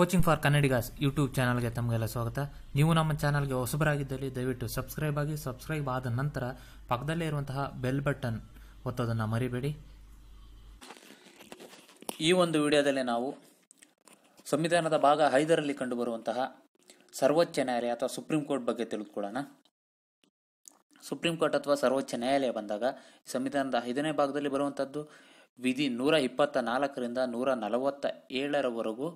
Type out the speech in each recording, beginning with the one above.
coaching for Kannadigas YouTube ಚಾನಲ್ಗೆ ತಮಗೆಲ್ಲ ಸ್ವಾಗತ ನೀವು ನಮ್ಮ ಚಾನಲ್ಗೆ ಹೊಸಬರಾಗಿದ್ದಲ್ಲಿ ದಯವಿಟ್ಟು ಸಬ್ಸ್ಕ್ರೈಬ್ ಆಗಿ ಸಬ್ಸ್ಕ್ರೈಬ್ ಆದ ನಂತರ ಪಕ್ಕದಲ್ಲೇ ಇರುವಂತಹ ಬೆಲ್ ಬಟನ್ ಒತ್ತೋದನ್ನು ಮರಿಬೇಡಿ ಈ ಒಂದು ವಿಡಿಯೋದಲ್ಲಿ ನಾವು ಸಂವಿಧಾನದ ಭಾಗ ಐದರಲ್ಲಿ ಕಂಡುಬರುವಂತಹ ಸರ್ವೋಚ್ಚ ನ್ಯಾಯಾಲಯ ಅಥವಾ ಸುಪ್ರೀಂ ಕೋರ್ಟ್ ಬಗ್ಗೆ ತಿಳಿದುಕೊಳ್ಳೋಣ ಸುಪ್ರೀಂ ಕೋರ್ಟ್ ಅಥವಾ ಸರ್ವೋಚ್ಚ ನ್ಯಾಯಾಲಯ ಬಂದಾಗ ಸಂವಿಧಾನದ ಐದನೇ ಭಾಗದಲ್ಲಿ ಬರುವಂಥದ್ದು ವಿಧಿ ನೂರ ಇಪ್ಪತ್ತ ನಾಲ್ಕರಿಂದ ನೂರ ನಲವತ್ತ ಏಳರವರೆಗೂ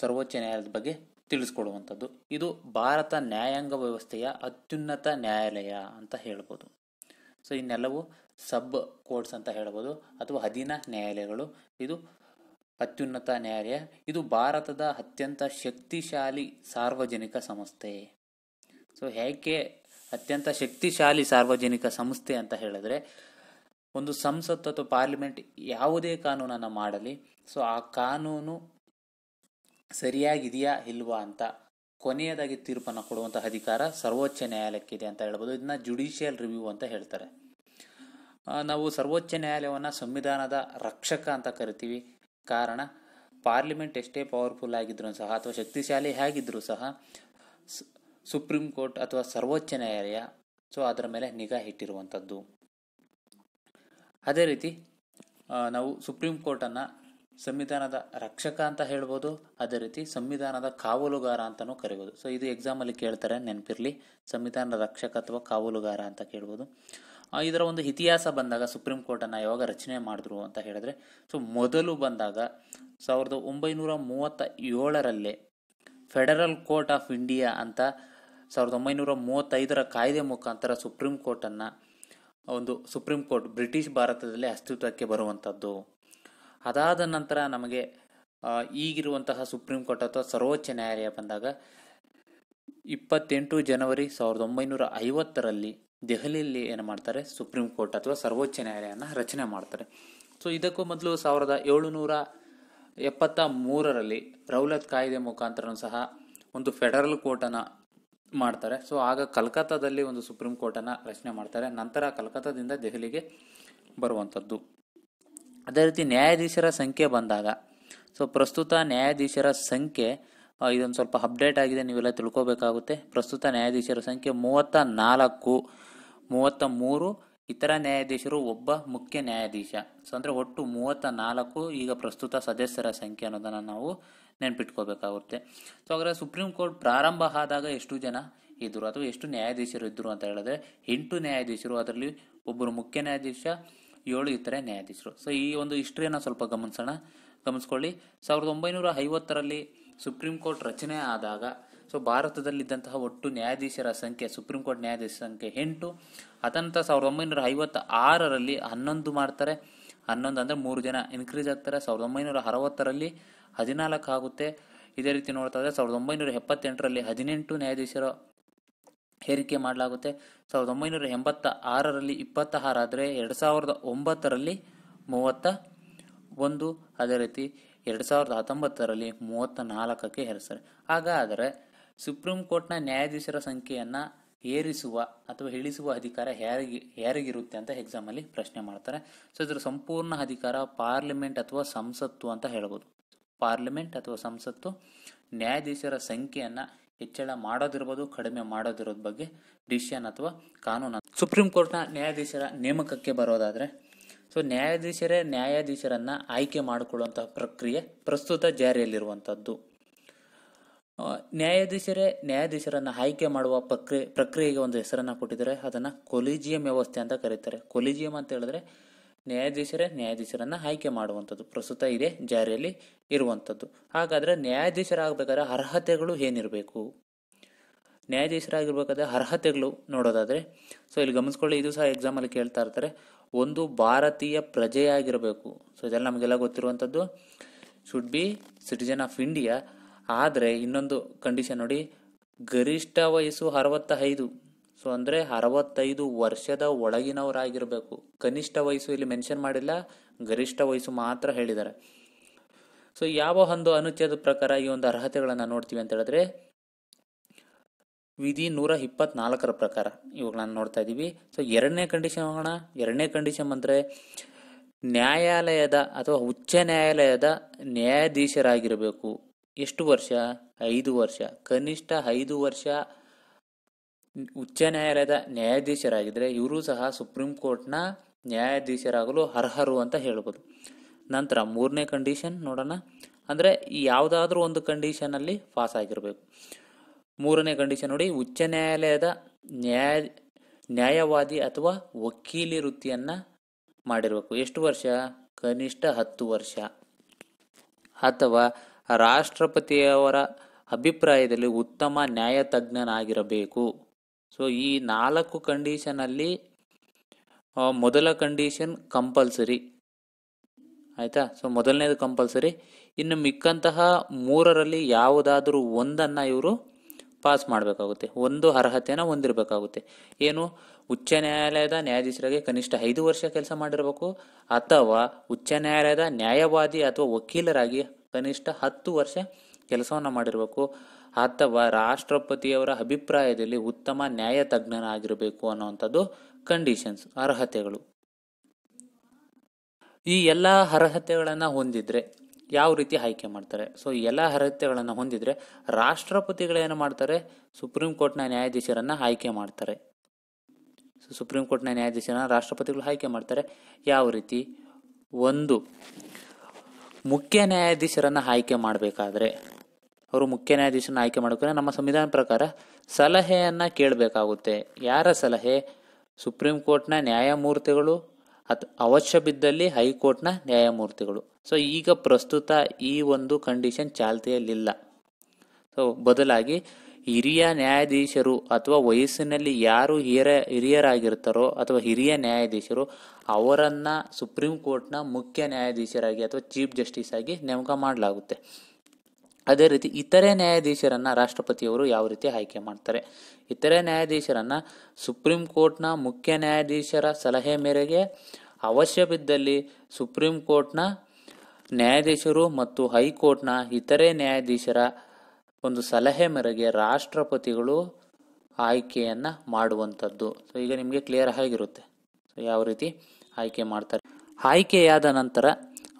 ಸರ್ವೋಚ್ಚ ನ್ಯಾಯಾಲಯದ ಬಗ್ಗೆ ತಿಳಿಸ್ಕೊಡುವಂಥದ್ದು ಇದು ಭಾರತ ನ್ಯಾಯಾಂಗ ವ್ಯವಸ್ಥೆಯ ಅತ್ಯುನ್ನತ ನ್ಯಾಯಾಲಯ ಅಂತ ಹೇಳ್ಬೋದು ಸೊ ಇನ್ನೆಲ್ಲವೂ ಸಬ್ ಕೋರ್ಟ್ಸ್ ಅಂತ ಹೇಳ್ಬೋದು ಅಥವಾ ಅಧೀನ ನ್ಯಾಯಾಲಯಗಳು ಇದು ಅತ್ಯುನ್ನತ ನ್ಯಾಯಾಲಯ ಇದು ಭಾರತದ ಅತ್ಯಂತ ಶಕ್ತಿಶಾಲಿ ಸಾರ್ವಜನಿಕ ಸಂಸ್ಥೆ ಸೊ ಹೇಗೆ ಅತ್ಯಂತ ಶಕ್ತಿಶಾಲಿ ಸಾರ್ವಜನಿಕ ಸಂಸ್ಥೆ ಅಂತ ಹೇಳಿದ್ರೆ ಒಂದು ಸಂಸತ್ತು ಅಥವಾ ಪಾರ್ಲಿಮೆಂಟ್ ಯಾವುದೇ ಕಾನೂನನ್ನು ಮಾಡಲಿ ಸೊ ಆ ಕಾನೂನು ಸರಿಯಾಗಿದೆಯಾ ಇಲ್ವಾ ಅಂತ ಕೊನೆಯದಾಗಿ ತೀರ್ಪನ್ನು ಕೊಡುವಂಥ ಅಧಿಕಾರ ಸರ್ವೋಚ್ಚ ನ್ಯಾಯಾಲಯಕ್ಕಿದೆ ಅಂತ ಹೇಳ್ಬೋದು ಇದನ್ನ ಜುಡಿಷಿಯಲ್ ರಿವ್ಯೂ ಅಂತ ಹೇಳ್ತಾರೆ ನಾವು ಸರ್ವೋಚ್ಚ ನ್ಯಾಯಾಲಯವನ್ನು ಸಂವಿಧಾನದ ರಕ್ಷಕ ಅಂತ ಕರಿತೀವಿ ಕಾರಣ ಪಾರ್ಲಿಮೆಂಟ್ ಎಷ್ಟೇ ಪವರ್ಫುಲ್ ಆಗಿದ್ರು ಸಹ ಅಥವಾ ಶಕ್ತಿಶಾಲಿ ಆಗಿದ್ದರೂ ಸಹ ಸುಪ್ರೀಂ ಕೋರ್ಟ್ ಅಥವಾ ಸರ್ವೋಚ್ಚ ನ್ಯಾಯಾಲಯ ಸೊ ಅದರ ಮೇಲೆ ನಿಗಾ ಇಟ್ಟಿರುವಂಥದ್ದು ಅದೇ ರೀತಿ ನಾವು ಸುಪ್ರೀಂ ಕೋರ್ಟನ್ನು ಸಂವಿಧಾನದ ರಕ್ಷಕ ಅಂತ ಹೇಳ್ಬೋದು ಅದೇ ರೀತಿ ಸಂವಿಧಾನದ ಕಾವಲುಗಾರ ಅಂತಲೂ ಕರಿಬೋದು ಸೊ ಇದು ಎಕ್ಸಾಮಲ್ಲಿ ಕೇಳ್ತಾರೆ ನೆನಪಿರಲಿ ಸಂವಿಧಾನದ ರಕ್ಷಕ ಅಥವಾ ಕಾವಲುಗಾರ ಅಂತ ಕೇಳ್ಬೋದು ಇದರ ಒಂದು ಇತಿಹಾಸ ಬಂದಾಗ ಸುಪ್ರೀಂ ಕೋರ್ಟನ್ನು ಯಾವಾಗ ರಚನೆ ಮಾಡಿದ್ರು ಅಂತ ಹೇಳಿದ್ರೆ ಸೊ ಮೊದಲು ಬಂದಾಗ ಸಾವಿರದ ಒಂಬೈನೂರ ಮೂವತ್ತ ಏಳರಲ್ಲೇ ಫೆಡರಲ್ ಕೋರ್ಟ್ ಆಫ್ ಇಂಡಿಯಾ ಅಂತ ಸಾವಿರದ ಒಂಬೈನೂರ ಮೂವತ್ತೈದರ ಕಾಯ್ದೆ ಮುಖಾಂತರ ಸುಪ್ರೀಂ ಕೋರ್ಟನ್ನು ಒಂದು ಸುಪ್ರೀಂ ಕೋರ್ಟ್ ಬ್ರಿಟಿಷ್ ಭಾರತದಲ್ಲಿ ಅಸ್ತಿತ್ವಕ್ಕೆ ಬರುವಂಥದ್ದು ಅದಾದ ನಂತರ ನಮಗೆ ಈಗಿರುವಂತಹ ಸುಪ್ರೀಂ ಕೋರ್ಟ್ ಅಥವಾ ಸರ್ವೋಚ್ಚ ನ್ಯಾಯಾಲಯ ಬಂದಾಗ ಇಪ್ಪತ್ತೆಂಟು ಜನವರಿ ಸಾವಿರದ ಒಂಬೈನೂರ ಐವತ್ತರಲ್ಲಿ ದೆಹಲಿಯಲ್ಲಿ ಏನು ಮಾಡ್ತಾರೆ ಸುಪ್ರೀಂ ಕೋರ್ಟ್ ಅಥವಾ ಸರ್ವೋಚ್ಚ ನ್ಯಾಯಾಲಯನ ರಚನೆ ಮಾಡ್ತಾರೆ ಸೊ ಇದಕ್ಕೂ ಮೊದಲು ಸಾವಿರದ ಏಳುನೂರ ಎಪ್ಪತ್ತ ಮೂರರಲ್ಲಿ ರೌಲತ್ ಕಾಯ್ದೆ ಮುಖಾಂತರನೂ ಸಹ ಒಂದು ಫೆಡರಲ್ ಕೋರ್ಟನ್ನು ಮಾಡ್ತಾರೆ ಸೊ ಆಗ ಕಲ್ಕತ್ತಾದಲ್ಲಿ ಒಂದು ಸುಪ್ರೀಂ ಕೋರ್ಟನ್ನು ರಚನೆ ಮಾಡ್ತಾರೆ ನಂತರ ಕಲ್ಕತ್ತಾದಿಂದ ದೆಹಲಿಗೆ ಬರುವಂಥದ್ದು ಅದೇ ರೀತಿ ನ್ಯಾಯಾಧೀಶರ ಸಂಖ್ಯೆ ಬಂದಾಗ ಸೊ ಪ್ರಸ್ತುತ ನ್ಯಾಯಾಧೀಶರ ಸಂಖ್ಯೆ ಇದೊಂದು ಸ್ವಲ್ಪ ಅಪ್ಡೇಟ್ ಆಗಿದೆ ನೀವೆಲ್ಲ ತಿಳ್ಕೊಬೇಕಾಗುತ್ತೆ ಪ್ರಸ್ತುತ ನ್ಯಾಯಾಧೀಶರ ಸಂಖ್ಯೆ ಮೂವತ್ತ ನಾಲ್ಕು ಮೂವತ್ತ ಮೂರು ಇತರ ನ್ಯಾಯಾಧೀಶರು ಒಬ್ಬ ಮುಖ್ಯ ನ್ಯಾಯಾಧೀಶ ಸೊ ಅಂದರೆ ಒಟ್ಟು ಮೂವತ್ತ ನಾಲ್ಕು ಈಗ ಪ್ರಸ್ತುತ ಸದಸ್ಯರ ಸಂಖ್ಯೆ ಅನ್ನೋದನ್ನು ನಾವು ನೆನ್ಪಿಟ್ಕೋಬೇಕಾಗುತ್ತೆ ಸೊ ಹಾಗಾದ್ರೆ ಸುಪ್ರೀಂ ಕೋರ್ಟ್ ಪ್ರಾರಂಭ ಆದಾಗ ಎಷ್ಟು ಜನ ಇದ್ದರು ಅಥವಾ ಎಷ್ಟು ನ್ಯಾಯಾಧೀಶರು ಇದ್ದರು ಅಂತ ಹೇಳಿದ್ರೆ ಎಂಟು ನ್ಯಾಯಾಧೀಶರು ಅದರಲ್ಲಿ ಒಬ್ಬರು ಮುಖ್ಯ ನ್ಯಾಯಾಧೀಶ ಏಳು ಇತರೆ ನ್ಯಾಯಾಧೀಶರು ಸೊ ಈ ಒಂದು ಹಿಸ್ಟ್ರಿಯನ್ನು ಸ್ವಲ್ಪ ಗಮನಿಸೋಣ ಗಮನಿಸ್ಕೊಳ್ಳಿ ಸಾವಿರದ ಒಂಬೈನೂರ ಐವತ್ತರಲ್ಲಿ ಸುಪ್ರೀಂ ಕೋರ್ಟ್ ರಚನೆ ಆದಾಗ ಸೊ ಭಾರತದಲ್ಲಿದ್ದಂತಹ ಒಟ್ಟು ನ್ಯಾಯಾಧೀಶರ ಸಂಖ್ಯೆ ಸುಪ್ರೀಂ ಕೋರ್ಟ್ ನ್ಯಾಯಾಧೀಶ ಸಂಖ್ಯೆ ಎಂಟು ಅದಂತ ಸಾವಿರದ ಒಂಬೈನೂರ ಐವತ್ತ ಆರರಲ್ಲಿ ಹನ್ನೊಂದು ಮಾಡ್ತಾರೆ ಹನ್ನೊಂದು ಅಂದರೆ ಮೂರು ಜನ ಇನ್ಕ್ರೀಸ್ ಆಗ್ತಾರೆ ಸಾವಿರದ ಒಂಬೈನೂರ ಅರವತ್ತರಲ್ಲಿ ಹದಿನಾಲ್ಕು ಆಗುತ್ತೆ ಇದೇ ರೀತಿ ನೋಡ್ತಾ ಇದ್ದರೆ ಸಾವಿರದ ಒಂಬೈನೂರ ಎಪ್ಪತ್ತೆಂಟರಲ್ಲಿ ಹದಿನೆಂಟು ನ್ಯಾಯಾಧೀಶರ ಹೇರಿಕೆ ಮಾಡಲಾಗುತ್ತೆ ಸಾವಿರದ ಒಂಬೈನೂರ ಎಂಬತ್ತ ಆರರಲ್ಲಿ ಇಪ್ಪತ್ತ ಇಪ್ಪತ್ತಾರಾದರೆ ಎರಡು ಸಾವಿರದ ಒಂಬತ್ತರಲ್ಲಿ ಮೂವತ್ತ ಒಂದು ಅದೇ ರೀತಿ ಎರಡು ಸಾವಿರದ ಹತ್ತೊಂಬತ್ತರಲ್ಲಿ ಮೂವತ್ತ ನಾಲ್ಕಕ್ಕೆ ಏರಿಸ್ತಾರೆ ಹಾಗಾದರೆ ಸುಪ್ರೀಂ ಕೋರ್ಟ್ನ ನ್ಯಾಯಾಧೀಶರ ಸಂಖ್ಯೆಯನ್ನು ಏರಿಸುವ ಅಥವಾ ಇಳಿಸುವ ಅಧಿಕಾರ ಯಾರಿಗೆ ಯಾರಿಗಿರುತ್ತೆ ಅಂತ ಎಕ್ಸಾಮಲ್ಲಿ ಪ್ರಶ್ನೆ ಮಾಡ್ತಾರೆ ಸೊ ಇದರ ಸಂಪೂರ್ಣ ಅಧಿಕಾರ ಪಾರ್ಲಿಮೆಂಟ್ ಅಥವಾ ಸಂಸತ್ತು ಅಂತ ಹೇಳ್ಬೋದು ಪಾರ್ಲಿಮೆಂಟ್ ಅಥವಾ ಸಂಸತ್ತು ನ್ಯಾಯಾಧೀಶರ ಸಂಖ್ಯೆಯನ್ನು ಹೆಚ್ಚಳ ಮಾಡೋದಿರ್ಬೋದು ಕಡಿಮೆ ಮಾಡೋದಿರೋದ್ರ ಬಗ್ಗೆ ಡಿಸಿಷನ್ ಅಥವಾ ಕಾನೂನು ಸುಪ್ರೀಂ ಕೋರ್ಟ್ನ ನ್ಯಾಯಾಧೀಶರ ನೇಮಕಕ್ಕೆ ಬರೋದಾದರೆ ಸೊ ನ್ಯಾಯಾಧೀಶರೇ ನ್ಯಾಯಾಧೀಶರನ್ನು ಆಯ್ಕೆ ಮಾಡಿಕೊಳ್ಳುವಂತಹ ಪ್ರಕ್ರಿಯೆ ಪ್ರಸ್ತುತ ಜಾರಿಯಲ್ಲಿರುವಂಥದ್ದು ನ್ಯಾಯಾಧೀಶರೇ ನ್ಯಾಯಾಧೀಶರನ್ನು ಆಯ್ಕೆ ಮಾಡುವ ಪ್ರಕ್ರಿಯೆ ಪ್ರಕ್ರಿಯೆಗೆ ಒಂದು ಹೆಸರನ್ನು ಕೊಟ್ಟಿದ್ದಾರೆ ಅದನ್ನು ಕೊಲಿಜಿಯಂ ವ್ಯವಸ್ಥೆ ಅಂತ ಕರೀತಾರೆ ಕೊಲಿಜಿಯಂ ಅಂತ ಹೇಳಿದ್ರೆ ನ್ಯಾಯಾಧೀಶರೇ ನ್ಯಾಯಾಧೀಶರನ್ನ ಆಯ್ಕೆ ಮಾಡುವಂಥದ್ದು ಪ್ರಸ್ತುತ ಇದೆ ಜಾರಿಯಲ್ಲಿ ಇರುವಂಥದ್ದು ಹಾಗಾದರೆ ನ್ಯಾಯಾಧೀಶರಾಗಬೇಕಾದ್ರೆ ಅರ್ಹತೆಗಳು ಏನಿರಬೇಕು ನ್ಯಾಯಾಧೀಶರಾಗಿರ್ಬೇಕಾದ್ರೆ ಅರ್ಹತೆಗಳು ನೋಡೋದಾದರೆ ಸೊ ಇಲ್ಲಿ ಗಮನಿಸ್ಕೊಳ್ಳಿ ಇದು ಸಹ ಎಕ್ಸಾಮಲ್ಲಿ ಕೇಳ್ತಾ ಇರ್ತಾರೆ ಒಂದು ಭಾರತೀಯ ಪ್ರಜೆಯಾಗಿರಬೇಕು ಸೊ ಇದೆಲ್ಲ ನಮಗೆಲ್ಲ ಗೊತ್ತಿರುವಂಥದ್ದು should be citizen of India ಆದರೆ ಇನ್ನೊಂದು ಕಂಡೀಷನ್ ನೋಡಿ ಗರಿಷ್ಠ ವಯಸ್ಸು ಅರವತ್ತೈದು ಸೊ ಅಂದ್ರೆ ಅರವತ್ತೈದು ವರ್ಷದ ಒಳಗಿನವರಾಗಿರಬೇಕು ಕನಿಷ್ಠ ವಯಸ್ಸು ಇಲ್ಲಿ ಮೆನ್ಷನ್ ಮಾಡಿಲ್ಲ ಗರಿಷ್ಠ ವಯಸ್ಸು ಮಾತ್ರ ಹೇಳಿದ್ದಾರೆ ಸೊ ಯಾವ ಒಂದು ಅನುಚ್ಛೇದ ಪ್ರಕಾರ ಈ ಒಂದು ಅರ್ಹತೆಗಳನ್ನು ನೋಡ್ತೀವಿ ಅಂತ ಹೇಳಿದ್ರೆ ವಿಧಿ ನೂರ ಇಪ್ಪತ್ನಾಲ್ಕರ ಪ್ರಕಾರ ಇವುಗಳನ್ನ ನೋಡ್ತಾ ಇದ್ದೀವಿ ಸೊ ಎರಡನೇ ಕಂಡೀಷನ್ ಹೋಗೋಣ ಎರಡನೇ ಕಂಡೀಷನ್ ಅಂದ್ರೆ ನ್ಯಾಯಾಲಯದ ಅಥವಾ ಉಚ್ಚ ನ್ಯಾಯಾಲಯದ ನ್ಯಾಯಾಧೀಶರಾಗಿರಬೇಕು ಎಷ್ಟು ವರ್ಷ ಐದು ವರ್ಷ ಕನಿಷ್ಠ ಐದು ವರ್ಷ ಉಚ್ಚ ನ್ಯಾಯಾಲಯದ ನ್ಯಾಯಾಧೀಶರಾಗಿದ್ದರೆ ಇವರು ಸಹ ಸುಪ್ರೀಂ ಕೋರ್ಟ್ನ ನ್ಯಾಯಾಧೀಶರಾಗಲು ಅರ್ಹರು ಅಂತ ಹೇಳ್ಬೋದು ನಂತರ ಮೂರನೇ ಕಂಡೀಷನ್ ನೋಡೋಣ ಅಂದರೆ ಯಾವುದಾದ್ರೂ ಒಂದು ಕಂಡೀಷನಲ್ಲಿ ಪಾಸ್ ಆಗಿರಬೇಕು ಮೂರನೇ ಕಂಡೀಷನ್ ನೋಡಿ ಉಚ್ಚ ನ್ಯಾಯಾಲಯದ ನ್ಯಾಯ ನ್ಯಾಯವಾದಿ ಅಥವಾ ವಕೀಲಿ ವೃತ್ತಿಯನ್ನು ಮಾಡಿರಬೇಕು ಎಷ್ಟು ವರ್ಷ ಕನಿಷ್ಠ ಹತ್ತು ವರ್ಷ ಅಥವಾ ರಾಷ್ಟ್ರಪತಿಯವರ ಅಭಿಪ್ರಾಯದಲ್ಲಿ ಉತ್ತಮ ನ್ಯಾಯ ತಜ್ಞನಾಗಿರಬೇಕು ಸೊ ಈ ನಾಲ್ಕು ಕಂಡೀಷನಲ್ಲಿ ಮೊದಲ ಕಂಡೀಷನ್ ಕಂಪಲ್ಸರಿ ಆಯಿತಾ ಸೊ ಮೊದಲನೇದು ಕಂಪಲ್ಸರಿ ಇನ್ನು ಮಿಕ್ಕಂತಹ ಮೂರರಲ್ಲಿ ಯಾವುದಾದರೂ ಒಂದನ್ನು ಇವರು ಪಾಸ್ ಮಾಡಬೇಕಾಗುತ್ತೆ ಒಂದು ಅರ್ಹತೆಯನ್ನು ಹೊಂದಿರಬೇಕಾಗುತ್ತೆ ಏನು ಉಚ್ಚ ನ್ಯಾಯಾಲಯದ ನ್ಯಾಯಾಧೀಶರಾಗಿ ಕನಿಷ್ಠ ಐದು ವರ್ಷ ಕೆಲಸ ಮಾಡಿರಬೇಕು ಅಥವಾ ಉಚ್ಚ ನ್ಯಾಯಾಲಯದ ನ್ಯಾಯವಾದಿ ಅಥವಾ ವಕೀಲರಾಗಿ ಕನಿಷ್ಠ ಹತ್ತು ವರ್ಷ ಕೆಲಸವನ್ನು ಮಾಡಿರಬೇಕು ಅಥವಾ ರಾಷ್ಟ್ರಪತಿಯವರ ಅಭಿಪ್ರಾಯದಲ್ಲಿ ಉತ್ತಮ ನ್ಯಾಯ ತಜ್ಞನಾಗಿರಬೇಕು ಅನ್ನುವಂಥದ್ದು ಕಂಡೀಷನ್ಸ್ ಅರ್ಹತೆಗಳು ಈ ಎಲ್ಲ ಅರ್ಹತೆಗಳನ್ನು ಹೊಂದಿದ್ರೆ ಯಾವ ರೀತಿ ಆಯ್ಕೆ ಮಾಡ್ತಾರೆ ಸೊ ಎಲ್ಲ ಅರ್ಹತೆಗಳನ್ನು ಹೊಂದಿದ್ರೆ ರಾಷ್ಟ್ರಪತಿಗಳೇನು ಮಾಡ್ತಾರೆ ಸುಪ್ರೀಂ ಕೋರ್ಟ್ನ ನ್ಯಾಯಾಧೀಶರನ್ನು ಆಯ್ಕೆ ಮಾಡ್ತಾರೆ ಸೊ ಸುಪ್ರೀಂ ಕೋರ್ಟ್ನ ನ್ಯಾಯಾಧೀಶರನ್ನು ರಾಷ್ಟ್ರಪತಿಗಳು ಆಯ್ಕೆ ಮಾಡ್ತಾರೆ ಯಾವ ರೀತಿ ಒಂದು ಮುಖ್ಯ ನ್ಯಾಯಾಧೀಶರನ್ನು ಆಯ್ಕೆ ಮಾಡಬೇಕಾದ್ರೆ ಅವರು ಮುಖ್ಯ ನ್ಯಾಯಾಧೀಶನ ಆಯ್ಕೆ ಮಾಡಿಕೊಂಡ್ರೆ ನಮ್ಮ ಸಂವಿಧಾನ ಪ್ರಕಾರ ಸಲಹೆಯನ್ನು ಕೇಳಬೇಕಾಗುತ್ತೆ ಯಾರ ಸಲಹೆ ಸುಪ್ರೀಂ ಕೋರ್ಟ್ನ ನ್ಯಾಯಮೂರ್ತಿಗಳು ಅಥ್ ಅವಶ್ಯ ಬಿದ್ದಲ್ಲಿ ಹೈಕೋರ್ಟ್ನ ನ್ಯಾಯಮೂರ್ತಿಗಳು ಸೊ ಈಗ ಪ್ರಸ್ತುತ ಈ ಒಂದು ಕಂಡೀಷನ್ ಚಾಲ್ತಿಯಲ್ಲಿಲ್ಲ ಸೊ ಬದಲಾಗಿ ಹಿರಿಯ ನ್ಯಾಯಾಧೀಶರು ಅಥವಾ ವಯಸ್ಸಿನಲ್ಲಿ ಯಾರು ಹಿರಿಯ ಹಿರಿಯರಾಗಿರ್ತಾರೋ ಅಥವಾ ಹಿರಿಯ ನ್ಯಾಯಾಧೀಶರು ಅವರನ್ನು ಸುಪ್ರೀಂ ಕೋರ್ಟ್ನ ಮುಖ್ಯ ನ್ಯಾಯಾಧೀಶರಾಗಿ ಅಥವಾ ಚೀಫ್ ಜಸ್ಟಿಸ್ ಆಗಿ ನೇಮಕ ಮಾಡಲಾಗುತ್ತೆ ಅದೇ ರೀತಿ ಇತರೆ ನ್ಯಾಯಾಧೀಶರನ್ನು ರಾಷ್ಟ್ರಪತಿಯವರು ಯಾವ ರೀತಿ ಆಯ್ಕೆ ಮಾಡ್ತಾರೆ ಇತರೆ ನ್ಯಾಯಾಧೀಶರನ್ನು ಸುಪ್ರೀಂ ಕೋರ್ಟ್ನ ಮುಖ್ಯ ನ್ಯಾಯಾಧೀಶರ ಸಲಹೆ ಮೇರೆಗೆ ಅವಶ್ಯವಿದ್ದಲ್ಲಿ ಸುಪ್ರೀಂ ಕೋರ್ಟ್ನ ನ್ಯಾಯಾಧೀಶರು ಮತ್ತು ಹೈಕೋರ್ಟ್ನ ಇತರೆ ನ್ಯಾಯಾಧೀಶರ ಒಂದು ಸಲಹೆ ಮೇರೆಗೆ ರಾಷ್ಟ್ರಪತಿಗಳು ಆಯ್ಕೆಯನ್ನು ಮಾಡುವಂಥದ್ದು ಸೊ ಈಗ ನಿಮಗೆ ಕ್ಲಿಯರ್ ಆಗಿರುತ್ತೆ ಸೊ ಯಾವ ರೀತಿ ಆಯ್ಕೆ ಮಾಡ್ತಾರೆ ಆಯ್ಕೆಯಾದ ನಂತರ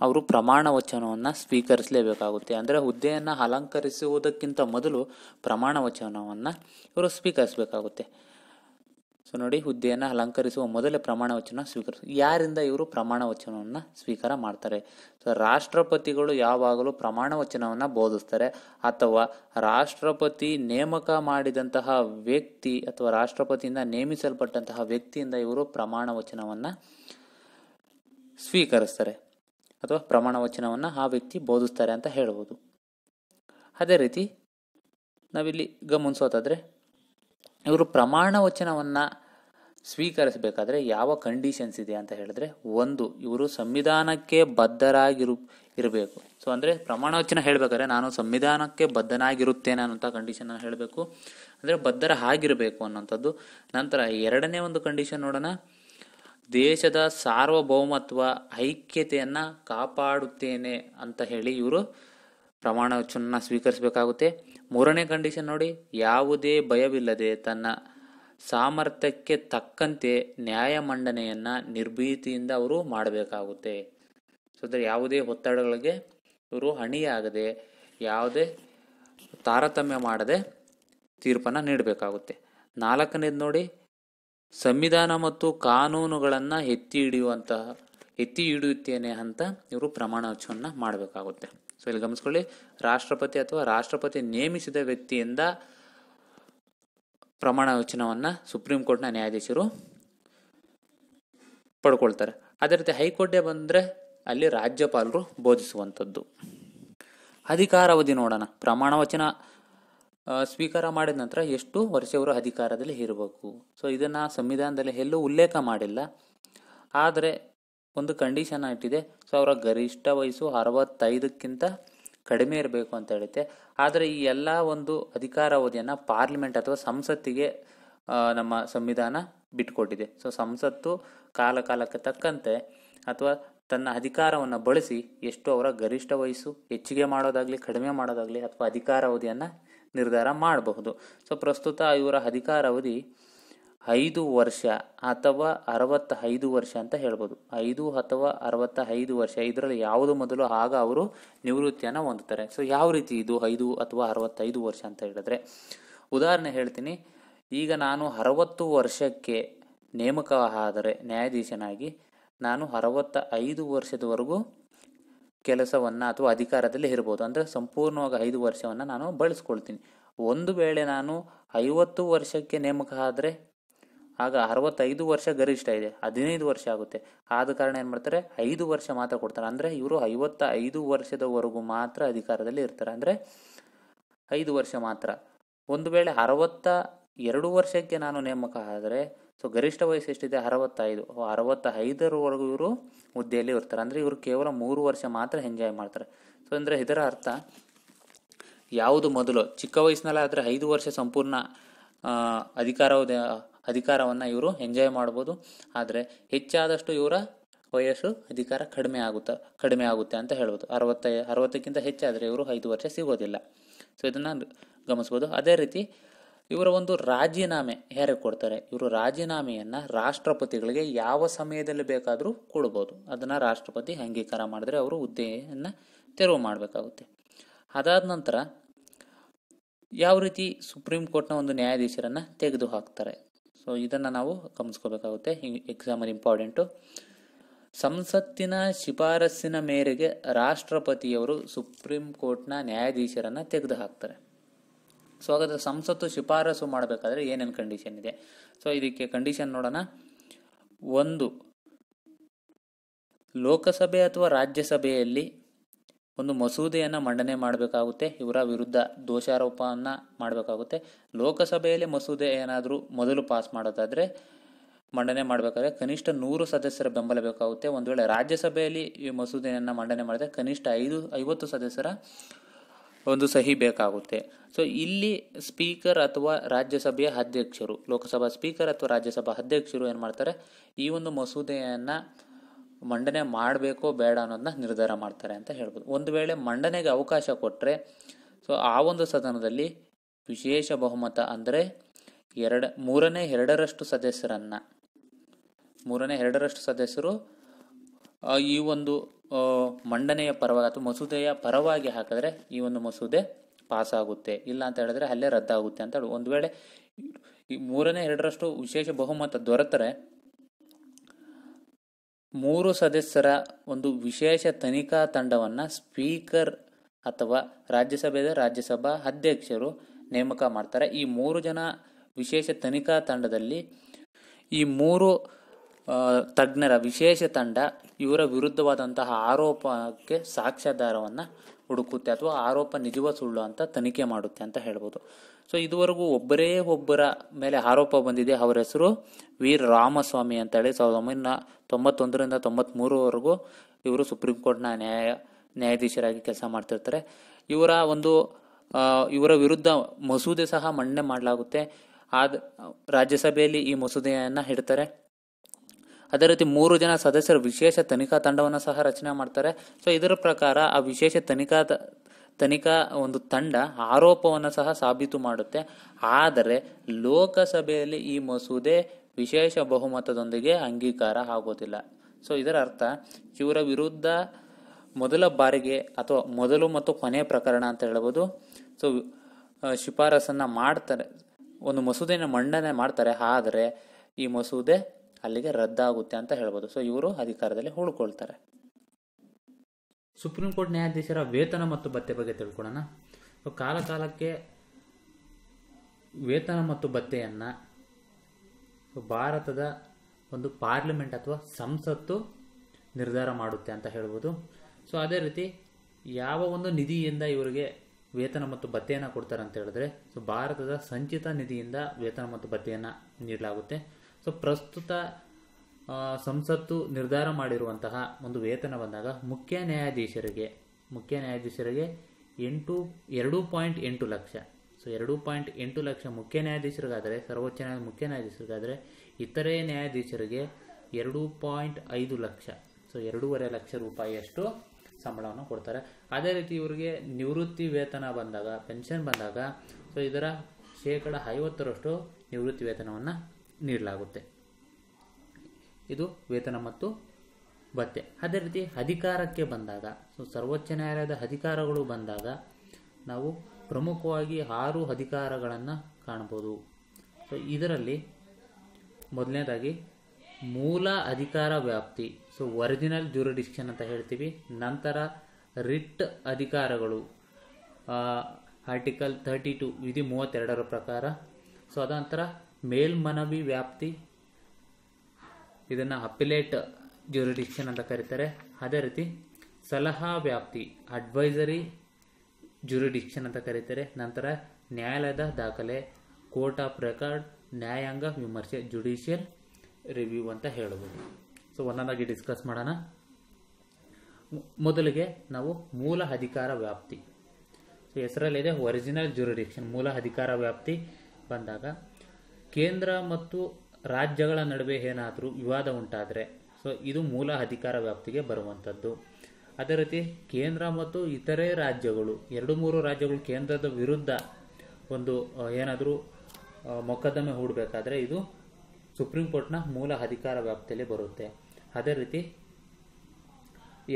ಅವರು ಪ್ರಮಾಣ ವಚನವನ್ನು ಸ್ವೀಕರಿಸಲೇಬೇಕಾಗುತ್ತೆ ಅಂದರೆ ಹುದ್ದೆಯನ್ನು ಅಲಂಕರಿಸುವುದಕ್ಕಿಂತ ಮೊದಲು ಪ್ರಮಾಣ ವಚನವನ್ನು ಇವರು ಸ್ವೀಕರಿಸಬೇಕಾಗುತ್ತೆ ಸೊ ನೋಡಿ ಹುದ್ದೆಯನ್ನು ಅಲಂಕರಿಸುವ ಮೊದಲೇ ಪ್ರಮಾಣ ವಚನ ಸ್ವೀಕರಿಸ ಯಾರಿಂದ ಇವರು ಪ್ರಮಾಣ ವಚನವನ್ನು ಸ್ವೀಕಾರ ಮಾಡ್ತಾರೆ ಸೊ ರಾಷ್ಟ್ರಪತಿಗಳು ಯಾವಾಗಲೂ ಪ್ರಮಾಣ ವಚನವನ್ನು ಬೋಧಿಸ್ತಾರೆ ಅಥವಾ ರಾಷ್ಟ್ರಪತಿ ನೇಮಕ ಮಾಡಿದಂತಹ ವ್ಯಕ್ತಿ ಅಥವಾ ರಾಷ್ಟ್ರಪತಿಯಿಂದ ನೇಮಿಸಲ್ಪಟ್ಟಂತಹ ವ್ಯಕ್ತಿಯಿಂದ ಇವರು ಪ್ರಮಾಣ ವಚನವನ್ನು ಸ್ವೀಕರಿಸ್ತಾರೆ ಅಥವಾ ಪ್ರಮಾಣ ವಚನವನ್ನು ಆ ವ್ಯಕ್ತಿ ಬೋಧಿಸ್ತಾರೆ ಅಂತ ಹೇಳ್ಬೋದು ಅದೇ ರೀತಿ ನಾವಿಲ್ಲಿ ಗಮನಿಸೋದಾದರೆ ಇವರು ಪ್ರಮಾಣ ವಚನವನ್ನು ಸ್ವೀಕರಿಸಬೇಕಾದ್ರೆ ಯಾವ ಕಂಡೀಷನ್ಸ್ ಇದೆ ಅಂತ ಹೇಳಿದ್ರೆ ಒಂದು ಇವರು ಸಂವಿಧಾನಕ್ಕೆ ಬದ್ಧರಾಗಿರು ಇರಬೇಕು ಸೊ ಅಂದರೆ ಪ್ರಮಾಣ ವಚನ ಹೇಳಬೇಕಾದ್ರೆ ನಾನು ಸಂವಿಧಾನಕ್ಕೆ ಬದ್ಧನಾಗಿರುತ್ತೇನೆ ಅನ್ನೋಂಥ ಕಂಡೀಷನ್ ಹೇಳಬೇಕು ಅಂದರೆ ಬದ್ಧರ ಆಗಿರಬೇಕು ಅನ್ನೋಂಥದ್ದು ನಂತರ ಎರಡನೇ ಒಂದು ಕಂಡೀಷನ್ ನೋಡೋಣ ದೇಶದ ಸಾರ್ವಭೌಮತ್ವ ಐಕ್ಯತೆಯನ್ನು ಕಾಪಾಡುತ್ತೇನೆ ಅಂತ ಹೇಳಿ ಇವರು ಪ್ರಮಾಣ ವಚನ ಸ್ವೀಕರಿಸಬೇಕಾಗುತ್ತೆ ಮೂರನೇ ಕಂಡೀಷನ್ ನೋಡಿ ಯಾವುದೇ ಭಯವಿಲ್ಲದೆ ತನ್ನ ಸಾಮರ್ಥ್ಯಕ್ಕೆ ತಕ್ಕಂತೆ ನ್ಯಾಯ ನಿರ್ಭೀತಿಯಿಂದ ಅವರು ಮಾಡಬೇಕಾಗುತ್ತೆ ಸೊ ಅಂದರೆ ಯಾವುದೇ ಒತ್ತಡಗಳಿಗೆ ಇವರು ಹಣಿಯಾಗದೆ ಯಾವುದೇ ತಾರತಮ್ಯ ಮಾಡದೆ ತೀರ್ಪನ್ನು ನೀಡಬೇಕಾಗುತ್ತೆ ನಾಲ್ಕನೇದು ನೋಡಿ ಸಂವಿಧಾನ ಮತ್ತು ಕಾನೂನುಗಳನ್ನು ಎತ್ತಿ ಹಿಡಿಯುವಂತಹ ಎತ್ತಿ ಹಿಡಿಯುತ್ತೇನೆ ಅಂತ ಇವರು ಪ್ರಮಾಣ ವಚನ ಮಾಡಬೇಕಾಗುತ್ತೆ ಸೊ ಇಲ್ಲಿ ಗಮನಿಸ್ಕೊಳ್ಳಿ ರಾಷ್ಟ್ರಪತಿ ಅಥವಾ ರಾಷ್ಟ್ರಪತಿ ನೇಮಿಸಿದ ವ್ಯಕ್ತಿಯಿಂದ ಪ್ರಮಾಣ ವಚನವನ್ನು ಸುಪ್ರೀಂ ಕೋರ್ಟ್ನ ನ್ಯಾಯಾಧೀಶರು ಪಡ್ಕೊಳ್ತಾರೆ ಅದೇ ರೀತಿ ಹೈಕೋರ್ಟ್ಗೆ ಬಂದರೆ ಅಲ್ಲಿ ರಾಜ್ಯಪಾಲರು ಬೋಧಿಸುವಂಥದ್ದು ಅಧಿಕಾರಾವಧಿ ನೋಡೋಣ ಪ್ರಮಾಣ ವಚನ ಸ್ವೀಕಾರ ಮಾಡಿದ ನಂತರ ಎಷ್ಟು ವರ್ಷವರು ಅಧಿಕಾರದಲ್ಲಿ ಇರಬೇಕು ಸೊ ಇದನ್ನು ಸಂವಿಧಾನದಲ್ಲಿ ಎಲ್ಲೂ ಉಲ್ಲೇಖ ಮಾಡಿಲ್ಲ ಆದರೆ ಒಂದು ಕಂಡೀಷನ್ ಇಟ್ಟಿದೆ ಸೊ ಅವರ ಗರಿಷ್ಠ ವಯಸ್ಸು ಅರವತ್ತೈದಕ್ಕಿಂತ ಕಡಿಮೆ ಇರಬೇಕು ಅಂತ ಹೇಳುತ್ತೆ ಆದರೆ ಈ ಎಲ್ಲ ಒಂದು ಅಧಿಕಾರಾವಧಿಯನ್ನು ಪಾರ್ಲಿಮೆಂಟ್ ಅಥವಾ ಸಂಸತ್ತಿಗೆ ನಮ್ಮ ಸಂವಿಧಾನ ಬಿಟ್ಕೊಟ್ಟಿದೆ ಸೊ ಸಂಸತ್ತು ಕಾಲ ಕಾಲಕ್ಕೆ ತಕ್ಕಂತೆ ಅಥವಾ ತನ್ನ ಅಧಿಕಾರವನ್ನು ಬಳಸಿ ಎಷ್ಟು ಅವರ ಗರಿಷ್ಠ ವಯಸ್ಸು ಹೆಚ್ಚಿಗೆ ಮಾಡೋದಾಗಲಿ ಕಡಿಮೆ ಮಾಡೋದಾಗಲಿ ಅಥವಾ ಅಧಿಕಾರಾವಧಿಯನ್ನು ನಿರ್ಧಾರ ಮಾಡಬಹುದು ಸೊ ಪ್ರಸ್ತುತ ಇವರ ಅಧಿಕಾರಾವಧಿ ಐದು ವರ್ಷ ಅಥವಾ ಅರವತ್ತೈದು ವರ್ಷ ಅಂತ ಹೇಳ್ಬೋದು ಐದು ಅಥವಾ ಐದು ವರ್ಷ ಇದರಲ್ಲಿ ಯಾವುದು ಮೊದಲು ಆಗ ಅವರು ನಿವೃತ್ತಿಯನ್ನು ಹೊಂದುತ್ತಾರೆ ಸೊ ಯಾವ ರೀತಿ ಇದು ಐದು ಅಥವಾ ಅರವತ್ತೈದು ವರ್ಷ ಅಂತ ಹೇಳಿದ್ರೆ ಉದಾಹರಣೆ ಹೇಳ್ತೀನಿ ಈಗ ನಾನು ಅರವತ್ತು ವರ್ಷಕ್ಕೆ ನೇಮಕ ಆದರೆ ನ್ಯಾಯಾಧೀಶನಾಗಿ ನಾನು ಅರವತ್ತ ಐದು ವರ್ಷದವರೆಗೂ ಕೆಲಸವನ್ನು ಅಥವಾ ಅಧಿಕಾರದಲ್ಲಿ ಇರ್ಬೋದು ಅಂದರೆ ಸಂಪೂರ್ಣವಾಗಿ ಐದು ವರ್ಷವನ್ನು ನಾನು ಬಳಸ್ಕೊಳ್ತೀನಿ ಒಂದು ವೇಳೆ ನಾನು ಐವತ್ತು ವರ್ಷಕ್ಕೆ ನೇಮಕ ಆದರೆ ಆಗ ಅರವತ್ತೈದು ವರ್ಷ ಗರಿಷ್ಠ ಇದೆ ಹದಿನೈದು ವರ್ಷ ಆಗುತ್ತೆ ಆದ ಕಾರಣ ಏನು ಮಾಡ್ತಾರೆ ಐದು ವರ್ಷ ಮಾತ್ರ ಕೊಡ್ತಾರೆ ಅಂದರೆ ಇವರು ಐವತ್ತ ಐದು ವರ್ಷದವರೆಗೂ ಮಾತ್ರ ಅಧಿಕಾರದಲ್ಲಿ ಇರ್ತಾರೆ ಅಂದರೆ ಐದು ವರ್ಷ ಮಾತ್ರ ಒಂದು ವೇಳೆ ಅರವತ್ತ ಎರಡು ವರ್ಷಕ್ಕೆ ನಾನು ನೇಮಕ ಆದರೆ ಸೊ ಗರಿಷ್ಠ ವಯಸ್ಸು ಎಷ್ಟಿದೆ ಅರವತ್ತೈದು ಅರವತ್ತೈದರವರೆಗೂ ಇವರು ಹುದ್ದೆಯಲ್ಲಿ ಇರ್ತಾರೆ ಅಂದರೆ ಇವರು ಕೇವಲ ಮೂರು ವರ್ಷ ಮಾತ್ರ ಎಂಜಾಯ್ ಮಾಡ್ತಾರೆ ಸೊ ಅಂದರೆ ಇದರ ಅರ್ಥ ಯಾವುದು ಮೊದಲು ಚಿಕ್ಕ ವಯಸ್ಸಿನಲ್ಲಾದರೆ ಐದು ವರ್ಷ ಸಂಪೂರ್ಣ ಅಧಿಕಾರ ಅಧಿಕಾರವನ್ನು ಇವರು ಎಂಜಾಯ್ ಮಾಡ್ಬೋದು ಆದರೆ ಹೆಚ್ಚಾದಷ್ಟು ಇವರ ವಯಸ್ಸು ಅಧಿಕಾರ ಕಡಿಮೆ ಆಗುತ್ತೆ ಕಡಿಮೆ ಆಗುತ್ತೆ ಅಂತ ಹೇಳ್ಬೋದು ಅರವತ್ತೈ ಅರವತ್ತಕ್ಕಿಂತ ಹೆಚ್ಚಾದರೆ ಇವರು ಐದು ವರ್ಷ ಸಿಗೋದಿಲ್ಲ ಸೊ ಇದನ್ನು ಗಮನಿಸ್ಬೋದು ಅದೇ ರೀತಿ ಇವರ ಒಂದು ರಾಜೀನಾಮೆ ಯಾರಿಗೆ ಕೊಡ್ತಾರೆ ಇವರು ರಾಜೀನಾಮೆಯನ್ನು ರಾಷ್ಟ್ರಪತಿಗಳಿಗೆ ಯಾವ ಸಮಯದಲ್ಲಿ ಬೇಕಾದರೂ ಕೊಡ್ಬೋದು ಅದನ್ನು ರಾಷ್ಟ್ರಪತಿ ಅಂಗೀಕಾರ ಮಾಡಿದ್ರೆ ಅವರು ಹುದ್ದೆಯನ್ನು ತೆರವು ಮಾಡಬೇಕಾಗುತ್ತೆ ಅದಾದ ನಂತರ ಯಾವ ರೀತಿ ಸುಪ್ರೀಂ ಕೋರ್ಟ್ನ ಒಂದು ನ್ಯಾಯಾಧೀಶರನ್ನು ತೆಗೆದು ಹಾಕ್ತಾರೆ ಸೊ ಇದನ್ನು ನಾವು ಗಮನಿಸ್ಕೋಬೇಕಾಗುತ್ತೆ ಎಕ್ಸಾಮಲ್ಲಿ ಇಂಪಾರ್ಟೆಂಟು ಸಂಸತ್ತಿನ ಶಿಫಾರಸ್ಸಿನ ಮೇರೆಗೆ ರಾಷ್ಟ್ರಪತಿಯವರು ಸುಪ್ರೀಂ ಕೋರ್ಟ್ನ ನ್ಯಾಯಾಧೀಶರನ್ನು ತೆಗೆದು ಹಾಕ್ತಾರೆ ಸೊ ಹಾಗಾದರೆ ಸಂಸತ್ತು ಶಿಫಾರಸು ಮಾಡಬೇಕಾದ್ರೆ ಏನೇನು ಕಂಡೀಷನ್ ಇದೆ ಸೊ ಇದಕ್ಕೆ ಕಂಡೀಷನ್ ನೋಡೋಣ ಒಂದು ಲೋಕಸಭೆ ಅಥವಾ ರಾಜ್ಯಸಭೆಯಲ್ಲಿ ಒಂದು ಮಸೂದೆಯನ್ನು ಮಂಡನೆ ಮಾಡಬೇಕಾಗುತ್ತೆ ಇವರ ವಿರುದ್ಧ ದೋಷಾರೋಪವನ್ನು ಮಾಡಬೇಕಾಗುತ್ತೆ ಲೋಕಸಭೆಯಲ್ಲಿ ಮಸೂದೆ ಏನಾದರೂ ಮೊದಲು ಪಾಸ್ ಮಾಡೋದಾದರೆ ಮಂಡನೆ ಮಾಡಬೇಕಾದ್ರೆ ಕನಿಷ್ಠ ನೂರು ಸದಸ್ಯರ ಬೆಂಬಲ ಬೇಕಾಗುತ್ತೆ ಒಂದು ವೇಳೆ ರಾಜ್ಯಸಭೆಯಲ್ಲಿ ಈ ಮಸೂದೆಯನ್ನು ಮಂಡನೆ ಮಾಡಿದ್ರೆ ಕನಿಷ್ಠ ಐದು ಐವತ್ತು ಸದಸ್ಯರ ಒಂದು ಸಹಿ ಬೇಕಾಗುತ್ತೆ ಸೊ ಇಲ್ಲಿ ಸ್ಪೀಕರ್ ಅಥವಾ ರಾಜ್ಯಸಭೆಯ ಅಧ್ಯಕ್ಷರು ಲೋಕಸಭಾ ಸ್ಪೀಕರ್ ಅಥವಾ ರಾಜ್ಯಸಭಾ ಅಧ್ಯಕ್ಷರು ಏನು ಮಾಡ್ತಾರೆ ಈ ಒಂದು ಮಸೂದೆಯನ್ನು ಮಂಡನೆ ಮಾಡಬೇಕೋ ಬೇಡ ಅನ್ನೋದನ್ನ ನಿರ್ಧಾರ ಮಾಡ್ತಾರೆ ಅಂತ ಹೇಳ್ಬೋದು ಒಂದು ವೇಳೆ ಮಂಡನೆಗೆ ಅವಕಾಶ ಕೊಟ್ಟರೆ ಸೊ ಆ ಒಂದು ಸದನದಲ್ಲಿ ವಿಶೇಷ ಬಹುಮತ ಅಂದರೆ ಎರಡು ಮೂರನೇ ಎರಡರಷ್ಟು ಸದಸ್ಯರನ್ನು ಮೂರನೇ ಎರಡರಷ್ಟು ಸದಸ್ಯರು ಈ ಒಂದು ಮಂಡನೆಯ ಪರವಾಗಿ ಅಥವಾ ಮಸೂದೆಯ ಪರವಾಗಿ ಹಾಕಿದ್ರೆ ಈ ಒಂದು ಮಸೂದೆ ಪಾಸ್ ಆಗುತ್ತೆ ಇಲ್ಲ ಅಂತ ಹೇಳಿದ್ರೆ ಅಲ್ಲೇ ರದ್ದಾಗುತ್ತೆ ಅಂತ ಹೇಳಿ ಒಂದು ವೇಳೆ ಈ ಮೂರನೇ ಎರಡರಷ್ಟು ವಿಶೇಷ ಬಹುಮತ ದೊರೆತರೆ ಮೂರು ಸದಸ್ಯರ ಒಂದು ವಿಶೇಷ ತನಿಖಾ ತಂಡವನ್ನು ಸ್ಪೀಕರ್ ಅಥವಾ ರಾಜ್ಯಸಭೆಯ ರಾಜ್ಯಸಭಾ ಅಧ್ಯಕ್ಷರು ನೇಮಕ ಮಾಡ್ತಾರೆ ಈ ಮೂರು ಜನ ವಿಶೇಷ ತನಿಖಾ ತಂಡದಲ್ಲಿ ಈ ಮೂರು ತಜ್ಞರ ವಿಶೇಷ ತಂಡ ಇವರ ವಿರುದ್ಧವಾದಂತಹ ಆರೋಪಕ್ಕೆ ಸಾಕ್ಷ್ಯಾಧಾರವನ್ನು ಹುಡುಕುತ್ತೆ ಅಥವಾ ಆರೋಪ ನಿಜವ ಸುಳ್ಳು ಅಂತ ತನಿಖೆ ಮಾಡುತ್ತೆ ಅಂತ ಹೇಳ್ಬೋದು ಸೊ ಇದುವರೆಗೂ ಒಬ್ಬರೇ ಒಬ್ಬರ ಮೇಲೆ ಆರೋಪ ಬಂದಿದೆ ಅವರ ಹೆಸರು ವೀರ್ ರಾಮಸ್ವಾಮಿ ಹೇಳಿ ಸಾವಿರದ ಒಂಬೈನೂರ ತೊಂಬತ್ತೊಂದರಿಂದ ತೊಂಬತ್ತ್ಮೂರವರೆಗೂ ಇವರು ಸುಪ್ರೀಂ ಕೋರ್ಟ್ನ ನ್ಯಾಯ ನ್ಯಾಯಾಧೀಶರಾಗಿ ಕೆಲಸ ಮಾಡ್ತಿರ್ತಾರೆ ಇವರ ಒಂದು ಇವರ ವಿರುದ್ಧ ಮಸೂದೆ ಸಹ ಮಂಡನೆ ಮಾಡಲಾಗುತ್ತೆ ಆದ ರಾಜ್ಯಸಭೆಯಲ್ಲಿ ಈ ಮಸೂದೆಯನ್ನು ಹಿಡ್ತಾರೆ ಅದೇ ರೀತಿ ಮೂರು ಜನ ಸದಸ್ಯರು ವಿಶೇಷ ತನಿಖಾ ತಂಡವನ್ನು ಸಹ ರಚನೆ ಮಾಡ್ತಾರೆ ಸೊ ಇದರ ಪ್ರಕಾರ ಆ ವಿಶೇಷ ತನಿಖಾ ತನಿಖಾ ಒಂದು ತಂಡ ಆರೋಪವನ್ನು ಸಹ ಸಾಬೀತು ಮಾಡುತ್ತೆ ಆದರೆ ಲೋಕಸಭೆಯಲ್ಲಿ ಈ ಮಸೂದೆ ವಿಶೇಷ ಬಹುಮತದೊಂದಿಗೆ ಅಂಗೀಕಾರ ಆಗೋದಿಲ್ಲ ಸೊ ಇದರ ಅರ್ಥ ಇವರ ವಿರುದ್ಧ ಮೊದಲ ಬಾರಿಗೆ ಅಥವಾ ಮೊದಲು ಮತ್ತು ಕೊನೆಯ ಪ್ರಕರಣ ಅಂತ ಹೇಳ್ಬೋದು ಸೊ ಶಿಫಾರಸನ್ನು ಮಾಡ್ತಾರೆ ಒಂದು ಮಸೂದೆಯನ್ನು ಮಂಡನೆ ಮಾಡ್ತಾರೆ ಆದರೆ ಈ ಮಸೂದೆ ಅಲ್ಲಿಗೆ ರದ್ದಾಗುತ್ತೆ ಅಂತ ಹೇಳ್ಬೋದು ಸೊ ಇವರು ಅಧಿಕಾರದಲ್ಲಿ ಉಳ್ಕೊಳ್ತಾರೆ ಸುಪ್ರೀಂ ಕೋರ್ಟ್ ನ್ಯಾಯಾಧೀಶರ ವೇತನ ಮತ್ತು ಭತ್ತೆ ಬಗ್ಗೆ ತಿಳ್ಕೊಳ್ಳೋಣ ಸೊ ಕಾಲಕಾಲಕ್ಕೆ ವೇತನ ಮತ್ತು ಭತ್ತೆಯನ್ನು ಭಾರತದ ಒಂದು ಪಾರ್ಲಿಮೆಂಟ್ ಅಥವಾ ಸಂಸತ್ತು ನಿರ್ಧಾರ ಮಾಡುತ್ತೆ ಅಂತ ಹೇಳ್ಬೋದು ಸೊ ಅದೇ ರೀತಿ ಯಾವ ಒಂದು ನಿಧಿಯಿಂದ ಇವರಿಗೆ ವೇತನ ಮತ್ತು ಭತ್ತೆಯನ್ನು ಕೊಡ್ತಾರೆ ಅಂತ ಹೇಳಿದ್ರೆ ಸೊ ಭಾರತದ ಸಂಚಿತ ನಿಧಿಯಿಂದ ವೇತನ ಮತ್ತು ಭತ್ತೆಯನ್ನು ನೀಡಲಾಗುತ್ತೆ ಸೊ ಪ್ರಸ್ತುತ ಸಂಸತ್ತು ನಿರ್ಧಾರ ಮಾಡಿರುವಂತಹ ಒಂದು ವೇತನ ಬಂದಾಗ ಮುಖ್ಯ ನ್ಯಾಯಾಧೀಶರಿಗೆ ಮುಖ್ಯ ನ್ಯಾಯಾಧೀಶರಿಗೆ ಎಂಟು ಎರಡು ಪಾಯಿಂಟ್ ಎಂಟು ಲಕ್ಷ ಸೊ ಎರಡು ಪಾಯಿಂಟ್ ಎಂಟು ಲಕ್ಷ ಮುಖ್ಯ ನ್ಯಾಯಾಧೀಶರಿಗಾದರೆ ಸರ್ವೋಚ್ಚ ನ್ಯಾಯ ಮುಖ್ಯ ನ್ಯಾಯಾಧೀಶರಿಗಾದರೆ ಇತರೆ ನ್ಯಾಯಾಧೀಶರಿಗೆ ಎರಡು ಪಾಯಿಂಟ್ ಐದು ಲಕ್ಷ ಸೊ ಎರಡೂವರೆ ಲಕ್ಷ ರೂಪಾಯಿಯಷ್ಟು ಸಂಬಳವನ್ನು ಕೊಡ್ತಾರೆ ಅದೇ ರೀತಿ ಇವರಿಗೆ ನಿವೃತ್ತಿ ವೇತನ ಬಂದಾಗ ಪೆನ್ಷನ್ ಬಂದಾಗ ಸೊ ಇದರ ಶೇಕಡ ಐವತ್ತರಷ್ಟು ನಿವೃತ್ತಿ ವೇತನವನ್ನು ನೀಡಲಾಗುತ್ತೆ ಇದು ವೇತನ ಮತ್ತು ಭತ್ಯೆ ಅದೇ ರೀತಿ ಅಧಿಕಾರಕ್ಕೆ ಬಂದಾಗ ಸೊ ಸರ್ವೋಚ್ಚ ನ್ಯಾಯಾಲಯದ ಅಧಿಕಾರಗಳು ಬಂದಾಗ ನಾವು ಪ್ರಮುಖವಾಗಿ ಆರು ಅಧಿಕಾರಗಳನ್ನು ಕಾಣ್ಬೋದು ಸೊ ಇದರಲ್ಲಿ ಮೊದಲನೇದಾಗಿ ಮೂಲ ಅಧಿಕಾರ ವ್ಯಾಪ್ತಿ ಸೊ ಒರಿಜಿನಲ್ ಜ್ಯೂರಿಡಿಕ್ಷನ್ ಅಂತ ಹೇಳ್ತೀವಿ ನಂತರ ರಿಟ್ ಅಧಿಕಾರಗಳು ಆರ್ಟಿಕಲ್ ಥರ್ಟಿ ಟು ವಿಧಿ ಮೂವತ್ತೆರಡರ ಪ್ರಕಾರ ಸೊ ಅದಂತರ ಮೇಲ್ಮನವಿ ವ್ಯಾಪ್ತಿ ಇದನ್ನು ಅಪಿಲೇಟ್ ಜ್ಯೂರಿಡಿಕ್ಷನ್ ಅಂತ ಕರೀತಾರೆ ಅದೇ ರೀತಿ ಸಲಹಾ ವ್ಯಾಪ್ತಿ ಅಡ್ವೈಸರಿ ಜ್ಯೂರಿಡಿಕ್ಷನ್ ಅಂತ ಕರೀತಾರೆ ನಂತರ ನ್ಯಾಯಾಲಯದ ದಾಖಲೆ ಕೋರ್ಟ್ ಆಫ್ ರೆಕಾರ್ಡ್ ನ್ಯಾಯಾಂಗ ವಿಮರ್ಶೆ ಜುಡಿಷಿಯಲ್ ರಿವ್ಯೂ ಅಂತ ಹೇಳ್ಬೋದು ಸೊ ಒಂದೊಂದಾಗಿ ಡಿಸ್ಕಸ್ ಮಾಡೋಣ ಮೊದಲಿಗೆ ನಾವು ಮೂಲ ಅಧಿಕಾರ ವ್ಯಾಪ್ತಿ ಸೊ ಹೆಸರಲ್ಲಿದೆ ಒರಿಜಿನಲ್ ಜ್ಯೂರಿಡಿಕ್ಷನ್ ಮೂಲ ಅಧಿಕಾರ ವ್ಯಾಪ್ತಿ ಬಂದಾಗ ಕೇಂದ್ರ ಮತ್ತು ರಾಜ್ಯಗಳ ನಡುವೆ ಏನಾದರೂ ವಿವಾದ ಉಂಟಾದರೆ ಸೊ ಇದು ಮೂಲ ಅಧಿಕಾರ ವ್ಯಾಪ್ತಿಗೆ ಬರುವಂಥದ್ದು ಅದೇ ರೀತಿ ಕೇಂದ್ರ ಮತ್ತು ಇತರೆ ರಾಜ್ಯಗಳು ಎರಡು ಮೂರು ರಾಜ್ಯಗಳು ಕೇಂದ್ರದ ವಿರುದ್ಧ ಒಂದು ಏನಾದರೂ ಮೊಕದ್ದಮೆ ಹೂಡಬೇಕಾದ್ರೆ ಇದು ಸುಪ್ರೀಂ ಕೋರ್ಟ್ನ ಮೂಲ ಅಧಿಕಾರ ವ್ಯಾಪ್ತಿಯಲ್ಲಿ ಬರುತ್ತೆ ಅದೇ ರೀತಿ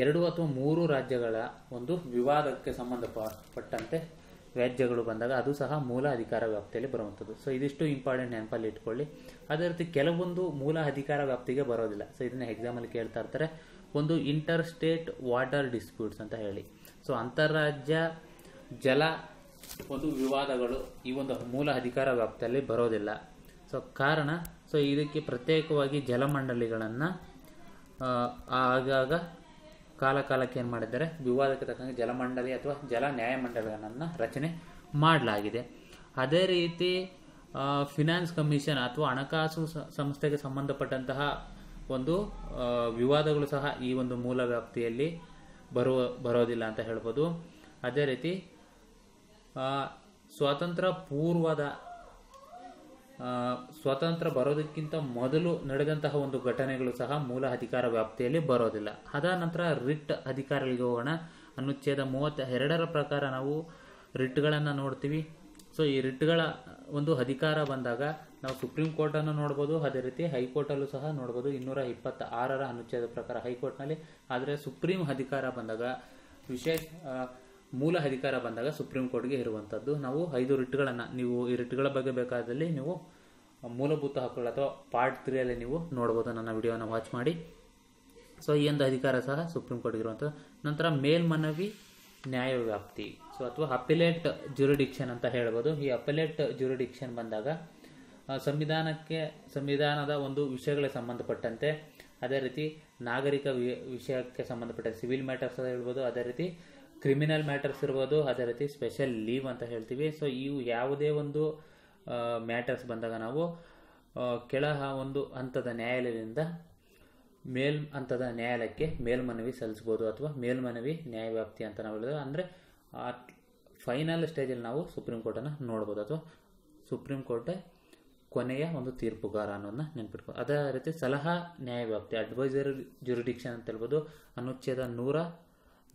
ಎರಡು ಅಥವಾ ಮೂರು ರಾಜ್ಯಗಳ ಒಂದು ವಿವಾದಕ್ಕೆ ಸಂಬಂಧಪಟ್ಟಂತೆ ವ್ಯಾಜ್ಯಗಳು ಬಂದಾಗ ಅದು ಸಹ ಮೂಲ ಅಧಿಕಾರ ವ್ಯಾಪ್ತಿಯಲ್ಲಿ ಬರುವಂಥದ್ದು ಸೊ ಇದಿಷ್ಟು ಇಂಪಾರ್ಟೆಂಟ್ ನೆನಪಲ್ಲಿ ಇಟ್ಕೊಳ್ಳಿ ಅದೇ ರೀತಿ ಕೆಲವೊಂದು ಮೂಲ ಅಧಿಕಾರ ವ್ಯಾಪ್ತಿಗೆ ಬರೋದಿಲ್ಲ ಸೊ ಇದನ್ನ ಎಕ್ಸಾಮಲ್ಲಿ ಕೇಳ್ತಾ ಇರ್ತಾರೆ ಒಂದು ಇಂಟರ್ ಸ್ಟೇಟ್ ವಾಟರ್ ಡಿಸ್ಪ್ಯೂಟ್ಸ್ ಅಂತ ಹೇಳಿ ಸೊ ಅಂತಾರಾಜ್ಯ ಜಲ ಒಂದು ವಿವಾದಗಳು ಈ ಒಂದು ಮೂಲ ಅಧಿಕಾರ ವ್ಯಾಪ್ತಿಯಲ್ಲಿ ಬರೋದಿಲ್ಲ ಸೊ ಕಾರಣ ಸೊ ಇದಕ್ಕೆ ಪ್ರತ್ಯೇಕವಾಗಿ ಜಲಮಂಡಳಿಗಳನ್ನು ಆಗಾಗ ಕಾಲ ಕಾಲಕ್ಕೆ ಏನು ಮಾಡಿದ್ದಾರೆ ವಿವಾದಕ್ಕೆ ತಕ್ಕಂಗೆ ಜಲಮಂಡಳಿ ಅಥವಾ ಜಲ ನ್ಯಾಯಮಂಡಳಿಗಳನ್ನು ರಚನೆ ಮಾಡಲಾಗಿದೆ ಅದೇ ರೀತಿ ಫಿನಾನ್ಸ್ ಕಮಿಷನ್ ಅಥವಾ ಹಣಕಾಸು ಸಂಸ್ಥೆಗೆ ಸಂಬಂಧಪಟ್ಟಂತಹ ಒಂದು ವಿವಾದಗಳು ಸಹ ಈ ಒಂದು ಮೂಲ ವ್ಯಾಪ್ತಿಯಲ್ಲಿ ಬರುವ ಬರೋದಿಲ್ಲ ಅಂತ ಹೇಳ್ಬೋದು ಅದೇ ರೀತಿ ಸ್ವಾತಂತ್ರ್ಯ ಪೂರ್ವದ ಸ್ವಾತಂತ್ರ್ಯ ಬರೋದಕ್ಕಿಂತ ಮೊದಲು ನಡೆದಂತಹ ಒಂದು ಘಟನೆಗಳು ಸಹ ಮೂಲ ಅಧಿಕಾರ ವ್ಯಾಪ್ತಿಯಲ್ಲಿ ಬರೋದಿಲ್ಲ ಅದಾದ ನಂತರ ರಿಟ್ ಅಧಿಕಾರಗಳಿಗೆ ಹೋಗೋಣ ಅನುಚ್ಛೇದ ಮೂವತ್ತ ಎರಡರ ಪ್ರಕಾರ ನಾವು ರಿಟ್ಗಳನ್ನು ನೋಡ್ತೀವಿ ಸೊ ಈ ರಿಟ್ಗಳ ಒಂದು ಅಧಿಕಾರ ಬಂದಾಗ ನಾವು ಸುಪ್ರೀಂ ಕೋರ್ಟನ್ನು ನೋಡ್ಬೋದು ಅದೇ ರೀತಿ ಹೈಕೋರ್ಟಲ್ಲೂ ಸಹ ನೋಡ್ಬೋದು ಇನ್ನೂರ ಇಪ್ಪತ್ತ ಆರರ ಅನುಚ್ಛೇದ ಪ್ರಕಾರ ಹೈಕೋರ್ಟ್ನಲ್ಲಿ ಆದರೆ ಸುಪ್ರೀಂ ಅಧಿಕಾರ ಬಂದಾಗ ವಿಶೇಷ ಮೂಲ ಅಧಿಕಾರ ಬಂದಾಗ ಸುಪ್ರೀಂ ಕೋರ್ಟ್ಗೆ ಇರುವಂಥದ್ದು ನಾವು ಐದು ರಿಟ್ಗಳನ್ನು ನೀವು ಈ ರಿಟ್ಗಳ ಬಗ್ಗೆ ಬೇಕಾದಲ್ಲಿ ನೀವು ಮೂಲಭೂತ ಹಕ್ಕುಗಳು ಅಥವಾ ಪಾರ್ಟ್ ತ್ರೀಯಲ್ಲಿ ನೀವು ನೋಡ್ಬೋದು ನನ್ನ ವಿಡಿಯೋನ ವಾಚ್ ಮಾಡಿ ಸೊ ಈ ಒಂದು ಅಧಿಕಾರ ಸಹ ಸುಪ್ರೀಂ ಕೋರ್ಟ್ಗೆ ಇರುವಂಥದ್ದು ನಂತರ ಮೇಲ್ಮನವಿ ನ್ಯಾಯವ್ಯಾಪ್ತಿ ಸೊ ಅಥವಾ ಅಪಿಲೇಟ್ ಜ್ಯುರಿಡಿಕ್ಷನ್ ಅಂತ ಹೇಳ್ಬೋದು ಈ ಅಪಿಲೇಟ್ ಜ್ಯುರಿಡಿಕ್ಷನ್ ಬಂದಾಗ ಸಂವಿಧಾನಕ್ಕೆ ಸಂವಿಧಾನದ ಒಂದು ವಿಷಯಗಳಿಗೆ ಸಂಬಂಧಪಟ್ಟಂತೆ ಅದೇ ರೀತಿ ನಾಗರಿಕ ವಿಷಯಕ್ಕೆ ಸಂಬಂಧಪಟ್ಟ ಸಿವಿಲ್ ಮ್ಯಾಟರ್ಸ್ ಹೇಳ್ಬೋದು ಅದೇ ರೀತಿ ಕ್ರಿಮಿನಲ್ ಮ್ಯಾಟರ್ಸ್ ಇರ್ಬೋದು ಅದೇ ರೀತಿ ಸ್ಪೆಷಲ್ ಲೀವ್ ಅಂತ ಹೇಳ್ತೀವಿ ಸೊ ಇವು ಯಾವುದೇ ಒಂದು ಮ್ಯಾಟರ್ಸ್ ಬಂದಾಗ ನಾವು ಕೆಳ ಒಂದು ಹಂತದ ನ್ಯಾಯಾಲಯದಿಂದ ಮೇಲ್ ಹಂತದ ನ್ಯಾಯಾಲಯಕ್ಕೆ ಮೇಲ್ಮನವಿ ಸಲ್ಲಿಸ್ಬೋದು ಅಥವಾ ಮೇಲ್ಮನವಿ ನ್ಯಾಯವ್ಯಾಪ್ತಿ ಅಂತ ನಾವು ಹೇಳಿದ್ರೆ ಅಂದರೆ ಆ ಫೈನಲ್ ಸ್ಟೇಜಲ್ಲಿ ನಾವು ಸುಪ್ರೀಂ ಕೋರ್ಟನ್ನು ನೋಡ್ಬೋದು ಅಥವಾ ಸುಪ್ರೀಂ ಕೋರ್ಟೇ ಕೊನೆಯ ಒಂದು ತೀರ್ಪುಗಾರ ಅನ್ನೋದನ್ನ ನೆನ್ಪಿಟ್ಕೋ ಅದೇ ರೀತಿ ಸಲಹಾ ನ್ಯಾಯವ್ಯಾಪ್ತಿ ಅಡ್ವೈಸರ್ ಜುರಿಡಿಕ್ಷನ್ ಅಂತ ಹೇಳ್ಬೋದು ಅನುಚ್ಛೇದ ನೂರ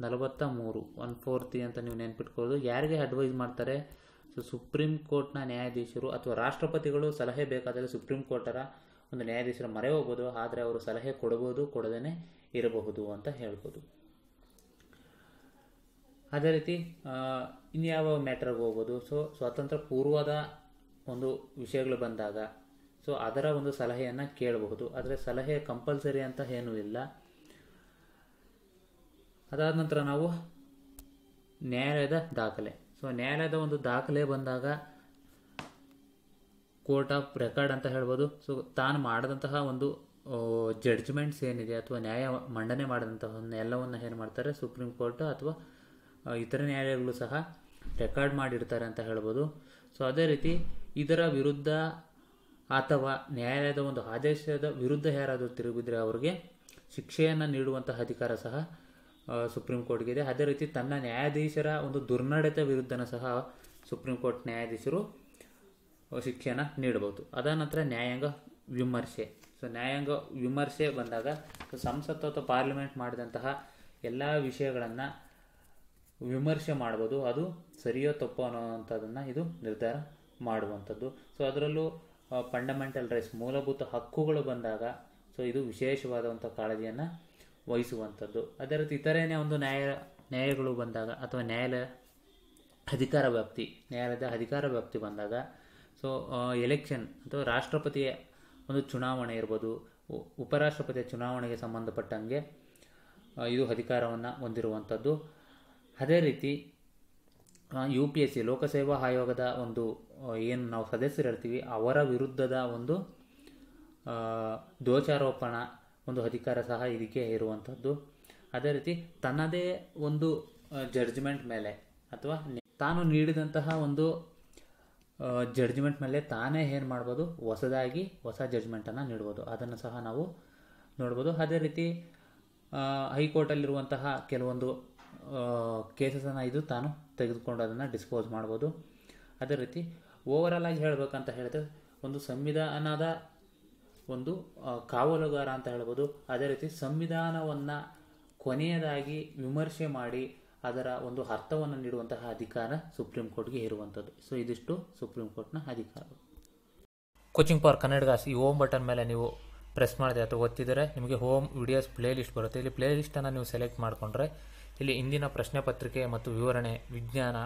ನಲವತ್ತ ಮೂರು ಒನ್ ಫೋರ್ತಿ ಅಂತ ನೀವು ನೆನ್ಪಿಟ್ಕೊಳ್ಳೋದು ಯಾರಿಗೆ ಅಡ್ವೈಸ್ ಮಾಡ್ತಾರೆ ಸೊ ಸುಪ್ರೀಂ ಕೋರ್ಟ್ನ ನ್ಯಾಯಾಧೀಶರು ಅಥವಾ ರಾಷ್ಟ್ರಪತಿಗಳು ಸಲಹೆ ಬೇಕಾದರೆ ಸುಪ್ರೀಂ ಕೋರ್ಟರ ಒಂದು ನ್ಯಾಯಾಧೀಶರ ಮರೆ ಹೋಗ್ಬೋದು ಆದರೆ ಅವರು ಸಲಹೆ ಕೊಡಬಹುದು ಕೊಡದೇ ಇರಬಹುದು ಅಂತ ಹೇಳ್ಬೋದು ಅದೇ ರೀತಿ ಇನ್ಯಾವ ಮ್ಯಾಟ್ರಿಗೆ ಹೋಗ್ಬೋದು ಸೊ ಸ್ವಾತಂತ್ರ್ಯ ಪೂರ್ವದ ಒಂದು ವಿಷಯಗಳು ಬಂದಾಗ ಸೊ ಅದರ ಒಂದು ಸಲಹೆಯನ್ನು ಕೇಳಬಹುದು ಆದರೆ ಸಲಹೆ ಕಂಪಲ್ಸರಿ ಅಂತ ಏನೂ ಇಲ್ಲ ಅದಾದ ನಂತರ ನಾವು ನ್ಯಾಯಾಲಯದ ದಾಖಲೆ ಸೊ ನ್ಯಾಯಾಲಯದ ಒಂದು ದಾಖಲೆ ಬಂದಾಗ ಕೋರ್ಟ್ ಆಫ್ ರೆಕಾರ್ಡ್ ಅಂತ ಹೇಳ್ಬೋದು ಸೊ ತಾನು ಮಾಡಿದಂತಹ ಒಂದು ಜಡ್ಜ್ಮೆಂಟ್ಸ್ ಏನಿದೆ ಅಥವಾ ನ್ಯಾಯ ಮಂಡನೆ ಮಾಡಿದಂತಹ ಎಲ್ಲವನ್ನು ಏನು ಮಾಡ್ತಾರೆ ಸುಪ್ರೀಂ ಕೋರ್ಟ್ ಅಥವಾ ಇತರ ನ್ಯಾಯಾಲಯಗಳು ಸಹ ರೆಕಾರ್ಡ್ ಮಾಡಿರ್ತಾರೆ ಅಂತ ಹೇಳ್ಬೋದು ಸೊ ಅದೇ ರೀತಿ ಇದರ ವಿರುದ್ಧ ಅಥವಾ ನ್ಯಾಯಾಲಯದ ಒಂದು ಆದೇಶದ ವಿರುದ್ಧ ಯಾರಾದರೂ ತಿರುಗಿದ್ರೆ ಅವರಿಗೆ ಶಿಕ್ಷೆಯನ್ನು ನೀಡುವಂತಹ ಅಧಿಕಾರ ಸಹ ಸುಪ್ರೀಂ ಇದೆ ಅದೇ ರೀತಿ ತನ್ನ ನ್ಯಾಯಾಧೀಶರ ಒಂದು ದುರ್ನಡತೆ ವಿರುದ್ಧನ ಸಹ ಸುಪ್ರೀಂ ಕೋರ್ಟ್ ನ್ಯಾಯಾಧೀಶರು ಶಿಕ್ಷೆಯನ್ನು ನೀಡಬಹುದು ಅದ ನಂತರ ನ್ಯಾಯಾಂಗ ವಿಮರ್ಶೆ ಸೊ ನ್ಯಾಯಾಂಗ ವಿಮರ್ಶೆ ಬಂದಾಗ ಸಂಸತ್ತು ಅಥವಾ ಪಾರ್ಲಿಮೆಂಟ್ ಮಾಡಿದಂತಹ ಎಲ್ಲ ವಿಷಯಗಳನ್ನು ವಿಮರ್ಶೆ ಮಾಡ್ಬೋದು ಅದು ಸರಿಯೋ ತಪ್ಪೋ ಅನ್ನೋವಂಥದ್ದನ್ನು ಇದು ನಿರ್ಧಾರ ಮಾಡುವಂಥದ್ದು ಸೊ ಅದರಲ್ಲೂ ಫಂಡಮೆಂಟಲ್ ರೈಟ್ಸ್ ಮೂಲಭೂತ ಹಕ್ಕುಗಳು ಬಂದಾಗ ಸೊ ಇದು ವಿಶೇಷವಾದಂಥ ಕಾಳಜಿಯನ್ನು ವಹಿಸುವಂಥದ್ದು ಅದೇ ರೀತಿ ಇತರೇನೇ ಒಂದು ನ್ಯಾಯ ನ್ಯಾಯಗಳು ಬಂದಾಗ ಅಥವಾ ನ್ಯಾಯಾಲಯ ಅಧಿಕಾರ ವ್ಯಾಪ್ತಿ ನ್ಯಾಯಾಲಯದ ಅಧಿಕಾರ ವ್ಯಾಪ್ತಿ ಬಂದಾಗ ಸೊ ಎಲೆಕ್ಷನ್ ಅಥವಾ ರಾಷ್ಟ್ರಪತಿಯ ಒಂದು ಚುನಾವಣೆ ಇರ್ಬೋದು ಉಪರಾಷ್ಟ್ರಪತಿಯ ಚುನಾವಣೆಗೆ ಸಂಬಂಧಪಟ್ಟಂಗೆ ಇದು ಅಧಿಕಾರವನ್ನು ಹೊಂದಿರುವಂಥದ್ದು ಅದೇ ರೀತಿ ಯು ಪಿ ಎಸ್ ಸಿ ಲೋಕಸೇವಾ ಆಯೋಗದ ಒಂದು ಏನು ನಾವು ಸದಸ್ಯರಿರ್ತೀವಿ ಅವರ ವಿರುದ್ಧದ ಒಂದು ದೋಷಾರೋಪಣ ಒಂದು ಅಧಿಕಾರ ಸಹ ಇದಕ್ಕೆ ಇರುವಂಥದ್ದು ಅದೇ ರೀತಿ ತನ್ನದೇ ಒಂದು ಜಡ್ಜ್ಮೆಂಟ್ ಮೇಲೆ ಅಥವಾ ತಾನು ನೀಡಿದಂತಹ ಒಂದು ಜಡ್ಜ್ಮೆಂಟ್ ಮೇಲೆ ತಾನೇ ಏನು ಮಾಡ್ಬೋದು ಹೊಸದಾಗಿ ಹೊಸ ಜಡ್ಜ್ಮೆಂಟನ್ನು ನೀಡ್ಬೋದು ಅದನ್ನು ಸಹ ನಾವು ನೋಡ್ಬೋದು ಅದೇ ರೀತಿ ಹೈಕೋರ್ಟಲ್ಲಿರುವಂತಹ ಕೆಲವೊಂದು ಕೇಸಸನ್ನು ಇದು ತಾನು ತೆಗೆದುಕೊಂಡು ಅದನ್ನು ಡಿಸ್ಪೋಸ್ ಮಾಡ್ಬೋದು ಅದೇ ರೀತಿ ಓವರಾಲ್ ಆಗಿ ಹೇಳಬೇಕಂತ ಹೇಳಿದ್ರೆ ಒಂದು ಸಂವಿಧಾನದ ಒಂದು ಕಾವಲುಗಾರ ಅಂತ ಹೇಳ್ಬೋದು ಅದೇ ರೀತಿ ಸಂವಿಧಾನವನ್ನು ಕೊನೆಯದಾಗಿ ವಿಮರ್ಶೆ ಮಾಡಿ ಅದರ ಒಂದು ಅರ್ಥವನ್ನು ನೀಡುವಂತಹ ಅಧಿಕಾರ ಸುಪ್ರೀಂ ಕೋರ್ಟ್ಗೆ ಇರುವಂಥದ್ದು ಸೊ ಇದಿಷ್ಟು ಸುಪ್ರೀಂ ಕೋರ್ಟ್ನ ಅಧಿಕಾರ ಕೋಚಿಂಗ್ ಫಾರ್ ಕನ್ನಡಗಾಸ್ ಈ ಹೋಮ್ ಬಟನ್ ಮೇಲೆ ನೀವು ಪ್ರೆಸ್ ಮಾಡಿದೆ ಅಥವಾ ಒತ್ತಿದರೆ ನಿಮಗೆ ಹೋಮ್ ವಿಡಿಯೋಸ್ ಪ್ಲೇ ಲಿಸ್ಟ್ ಬರುತ್ತೆ ಇಲ್ಲಿ ಪ್ಲೇ ಲಿಸ್ಟನ್ನು ನೀವು ಸೆಲೆಕ್ಟ್ ಮಾಡಿಕೊಂಡ್ರೆ ಇಲ್ಲಿ ಇಂದಿನ ಪ್ರಶ್ನೆ ಪತ್ರಿಕೆ ಮತ್ತು ವಿವರಣೆ ವಿಜ್ಞಾನ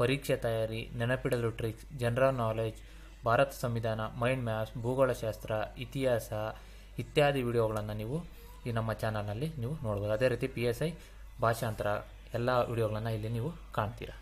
ಪರೀಕ್ಷೆ ತಯಾರಿ ನೆನಪಿಡಲು ಟ್ರಿಕ್ಸ್ ಜನರಲ್ ನಾಲೆಜ್ ಭಾರತ ಸಂವಿಧಾನ ಮೈಂಡ್ ಮ್ಯಾಪ್ಸ್ ಭೂಗೋಳಶಾಸ್ತ್ರ ಇತಿಹಾಸ ಇತ್ಯಾದಿ ವಿಡಿಯೋಗಳನ್ನು ನೀವು ಈ ನಮ್ಮ ಚಾನಲ್ನಲ್ಲಿ ನೀವು ನೋಡ್ಬೋದು ಅದೇ ರೀತಿ ಪಿ ಎಸ್ ಐ ಭಾಷಾಂತರ ಎಲ್ಲ ವಿಡಿಯೋಗಳನ್ನು ಇಲ್ಲಿ ನೀವು ಕಾಣ್ತೀರಾ